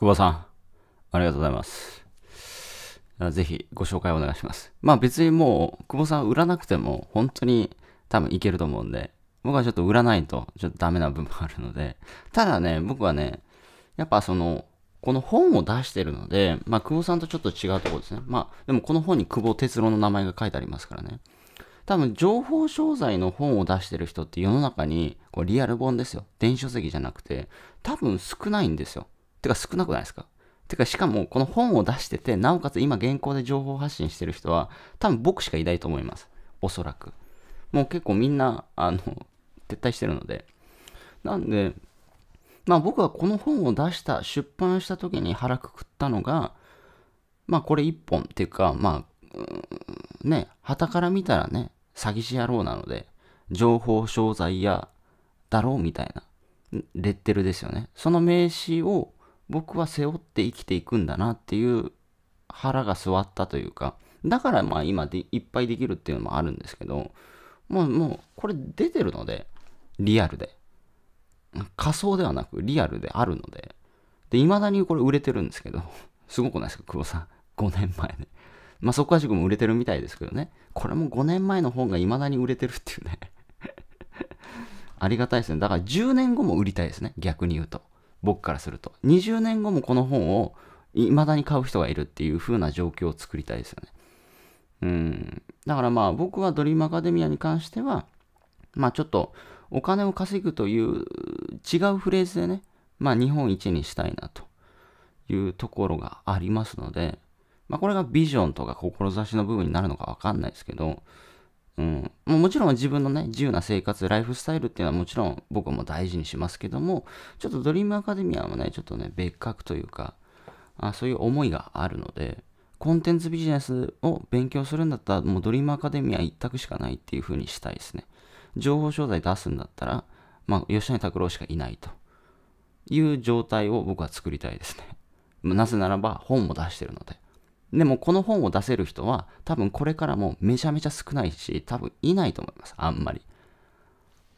久保さん、ありがとうございます。ぜひご紹介お願いします。まあ別にもう、久保さん売らなくても、本当に多分いけると思うんで、僕はちょっと売らないと、ちょっとダメな部分あるので、ただね、僕はね、やっぱその、この本を出してるので、まあ、久保さんとちょっと違うところですね。まあ、でもこの本に久保哲郎の名前が書いてありますからね。多分、情報商材の本を出してる人って世の中に、こう、リアル本ですよ。電子書籍じゃなくて、多分少ないんですよ。てか少なくないですかてか、しかも、この本を出してて、なおかつ今現行で情報発信してる人は、多分僕しかいないと思います。おそらく。もう結構みんな、あの、撤退してるので。なんで、まあ僕はこの本を出した、出版した時に腹くくったのが、まあこれ一本っていうか、まあ、うん、ね、旗から見たらね、詐欺師野郎なので、情報商材や、だろうみたいな、レッテルですよね。その名刺を僕は背負って生きていくんだなっていう腹が据わったというか、だからまあ今でいっぱいできるっていうのもあるんですけど、もうもうこれ出てるので、リアルで。仮想ではなくリアルであるので、で、未だにこれ売れてるんですけど、すごくないですか、久保さん。5年前ね。まあ、そこはしくも売れてるみたいですけどね。これも5年前の本が未だに売れてるっていうね ありがたいですね。だから10年後も売りたいですね。逆に言うと。僕からすると。20年後もこの本を未だに買う人がいるっていう風な状況を作りたいですよね。うん。だからまあ僕はドリームアカデミアに関しては、まあちょっとお金を稼ぐという違うフレーズでね、まあ日本一にしたいなというところがありますので、まあこれがビジョンとか志の部分になるのかわかんないですけど、うん、もちろん自分のね、自由な生活、ライフスタイルっていうのはもちろん僕も大事にしますけども、ちょっとドリームアカデミアはね、ちょっとね、別格というか、あそういう思いがあるので、コンテンツビジネスを勉強するんだったら、もうドリームアカデミア一択しかないっていう風にしたいですね。情報商材出すんだったら、まあ、吉谷拓郎しかいないという状態を僕は作りたいですね。なぜならば本も出してるので。でもこの本を出せる人は多分これからもめちゃめちゃ少ないし多分いないと思います。あんまり。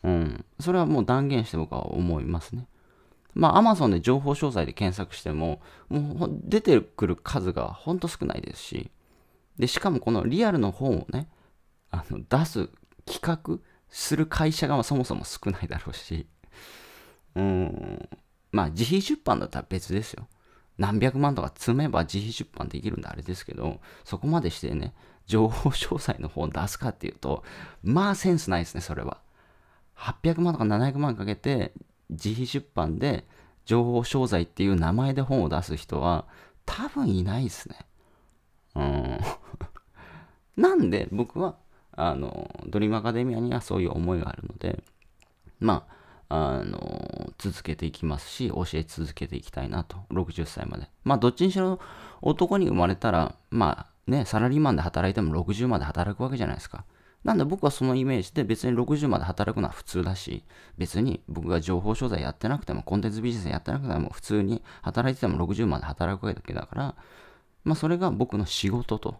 うん。それはもう断言して僕は思いますね。まあ Amazon で情報詳細で検索してももう出てくる数がほんと少ないですし。で、しかもこのリアルの本をね、あの出す企画する会社がそもそも少ないだろうし。うん。まあ自費出版だったら別ですよ。何百万とか積めば自費出版できるんであれですけど、そこまでしてね、情報詳細の方を出すかっていうと、まあセンスないですね、それは。800万とか700万かけて、自費出版で情報商材っていう名前で本を出す人は、多分いないですね。うん。なんで僕は、あの、ドリームアカデミアにはそういう思いがあるので、まあ、あの、続けていきますし、教え続けていきたいなと。60歳まで。まあ、どっちにしろ男に生まれたら、まあ、ね、サラリーマンで働いても60まで働くわけじゃないですか。なんで僕はそのイメージで別に60まで働くのは普通だし、別に僕が情報商材やってなくても、コンテンツビジネスやってなくても、普通に働いてても60まで働くわけだから、まあそれが僕の仕事と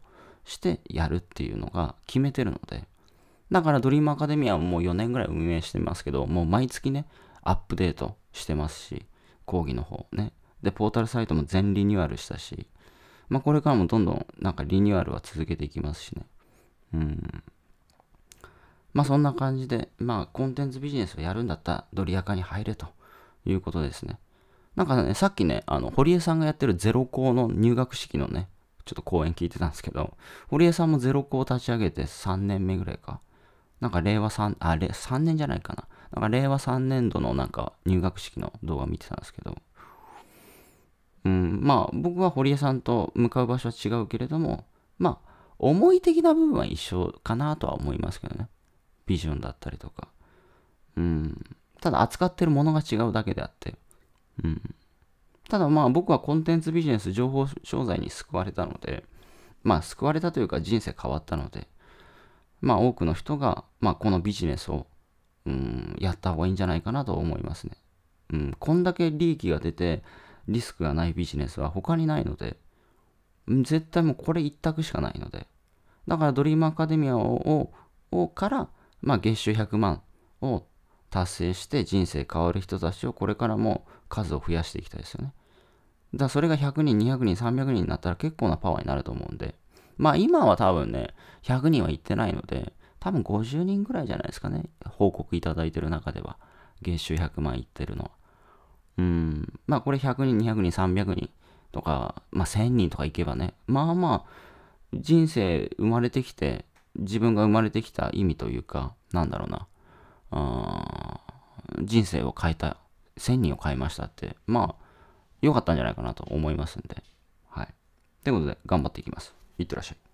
してやるっていうのが決めてるので、だからドリームアカデミアはもう4年ぐらい運営してますけど、もう毎月ね、アップデートしてますし、講義の方ね。で、ポータルサイトも全リニューアルしたし、まあこれからもどんどんなんかリニューアルは続けていきますしね。うん。まあそんな感じで、まあコンテンツビジネスをやるんだったらドリアカに入れということですね。なんかね、さっきね、あの、堀江さんがやってるゼロ校の入学式のね、ちょっと講演聞いてたんですけど、堀江さんもゼロ校を立ち上げて3年目ぐらいか。なんか令和3、あ、れ3年じゃないかな。なんか令和3年度のなんか入学式の動画見てたんですけど、うん、まあ僕は堀江さんと向かう場所は違うけれども、まあ思い的な部分は一緒かなとは思いますけどね。ビジョンだったりとか。うん。ただ扱ってるものが違うだけであって。うん。ただまあ僕はコンテンツビジネス情報商材に救われたので、まあ救われたというか人生変わったので、まあ、多くの人が、まあ、このビジネスを、うん、やった方がいいんじゃないかなと思いますね。うん、こんだけ利益が出て、リスクがないビジネスは他にないので、絶対もうこれ一択しかないので。だからドリームアカデミアををから、まあ、月収100万を達成して人生変わる人たちをこれからも数を増やしていきたいですよね。だからそれが100人、200人、300人になったら結構なパワーになると思うんで、まあ今は多分ね、100人は行ってないので、多分50人ぐらいじゃないですかね。報告いただいてる中では。月収100万いってるのは。うん。まあこれ100人、200人、300人とか、まあ1000人とかいけばね、まあまあ、人生生まれてきて、自分が生まれてきた意味というか、なんだろうな。あ人生を変えた、1000人を変えましたって、まあ、良かったんじゃないかなと思いますんで。はい。ということで、頑張っていきます。いってらっしゃい。